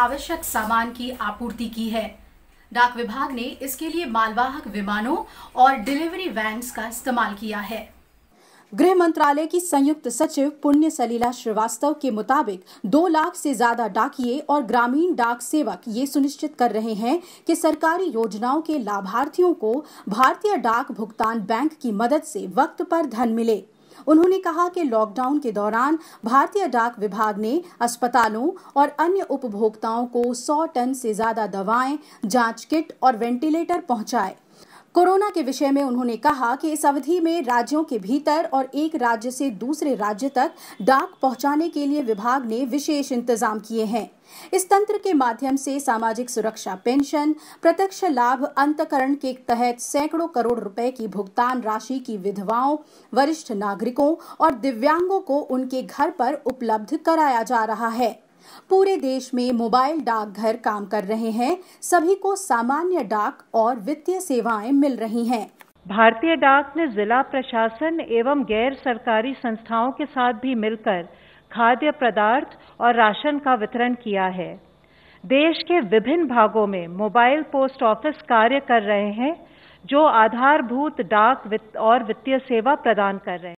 आवश्यक सामान की आपूर्ति की है डाक विभाग ने इसके लिए मालवाहक विमानों और डिलीवरी वैन्स का इस्तेमाल किया है गृह मंत्रालय की संयुक्त सचिव पुण्य सलीला श्रीवास्तव के मुताबिक दो लाख से ज्यादा डाकिए और ग्रामीण डाक सेवक ये सुनिश्चित कर रहे हैं कि सरकारी योजनाओं के लाभार्थियों को भारतीय डाक भुगतान बैंक की मदद से वक्त पर धन मिले उन्होंने कहा कि लॉकडाउन के दौरान भारतीय डाक विभाग ने अस्पतालों और अन्य उपभोक्ताओं को 100 टन से ज्यादा दवाएं जांच किट और वेंटिलेटर पहुंचाए कोरोना के विषय में उन्होंने कहा कि इस अवधि में राज्यों के भीतर और एक राज्य से दूसरे राज्य तक डाक पहुंचाने के लिए विभाग ने विशेष इंतजाम किए हैं इस तंत्र के माध्यम से सामाजिक सुरक्षा पेंशन प्रत्यक्ष लाभ अंतकरण के तहत सैकड़ों करोड़ रुपए की भुगतान राशि की विधवाओं वरिष्ठ नागरिकों और दिव्यांगों को उनके घर पर उपलब्ध कराया जा रहा है पूरे देश में मोबाइल डाकघर काम कर रहे हैं सभी को सामान्य डाक और वित्तीय सेवाएं मिल रही हैं भारतीय डाक ने जिला प्रशासन एवं गैर सरकारी संस्थाओं के साथ भी मिलकर खाद्य पदार्थ और राशन का वितरण किया है देश के विभिन्न भागों में मोबाइल पोस्ट ऑफिस कार्य कर रहे हैं जो आधारभूत डाक वित्त और वित्तीय सेवा प्रदान कर रहे हैं